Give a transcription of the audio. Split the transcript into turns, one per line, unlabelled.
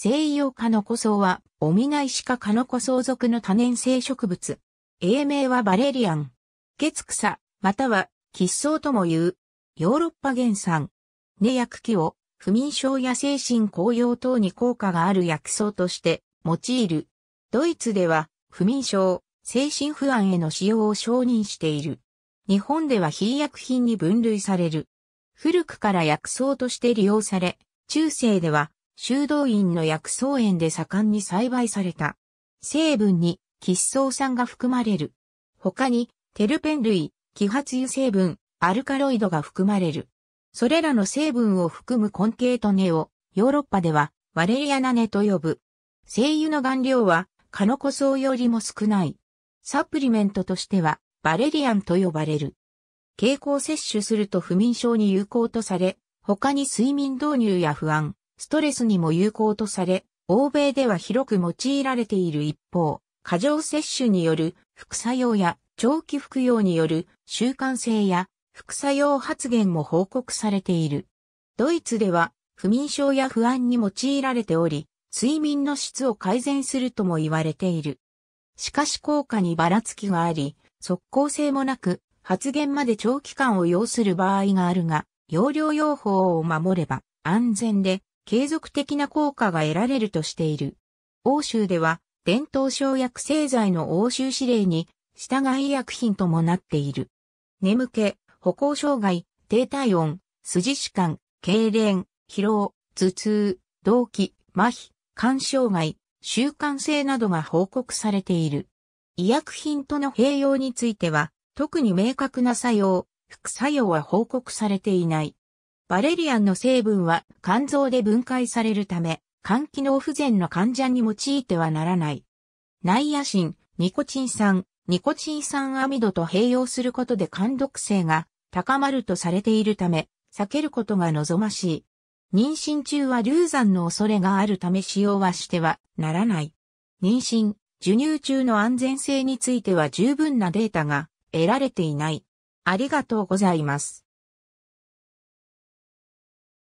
西洋科の古草は、オミナイシカ科の古草属の多年生植物。英名はバレリアン。月草、または、喫草とも言う。ヨーロッパ原産。根薬器を、不眠症や精神高揚等に効果がある薬草として用いる。ドイツでは、不眠症、精神不安への使用を承認している。日本では非薬品に分類される。古くから薬草として利用され、中世では修道院の薬草園で盛んに栽培された。成分に、喫草酸が含まれる。他に、テルペン類、揮発油成分、アルカロイドが含まれる。それらの成分を含む根茎と根を、ヨーロッパでは、ワレリアナネと呼ぶ。精油の顔料は、カノコソウよりも少ない。サプリメントとしては、バレリアンと呼ばれる。経口摂取すると不眠症に有効とされ、他に睡眠導入や不安、ストレスにも有効とされ、欧米では広く用いられている一方、過剰摂取による副作用や長期服用による習慣性や副作用発言も報告されている。ドイツでは不眠症や不安に用いられており、睡眠の質を改善するとも言われている。しかし効果にばらつきがあり、即効性もなく、発言まで長期間を要する場合があるが、容量用法を守れば安全で継続的な効果が得られるとしている。欧州では、伝統症薬製剤の欧州指令に、従い医薬品ともなっている。眠気、歩行障害、低体温、筋弛緩、痙攣、疲労、頭痛、動悸、麻痺、肝障害、習慣性などが報告されている。医薬品との併用については、特に明確な作用、副作用は報告されていない。バレリアンの成分は肝臓で分解されるため、肝機能不全の患者に用いてはならない。ナイアシン、ニコチン酸、ニコチン酸アミドと併用することで肝毒性が高まるとされているため、避けることが望ましい。妊娠中は流産の恐れがあるため使用はしてはならない。妊娠、授乳中の安全性については十分なデータが得られていない。ありがとうございます。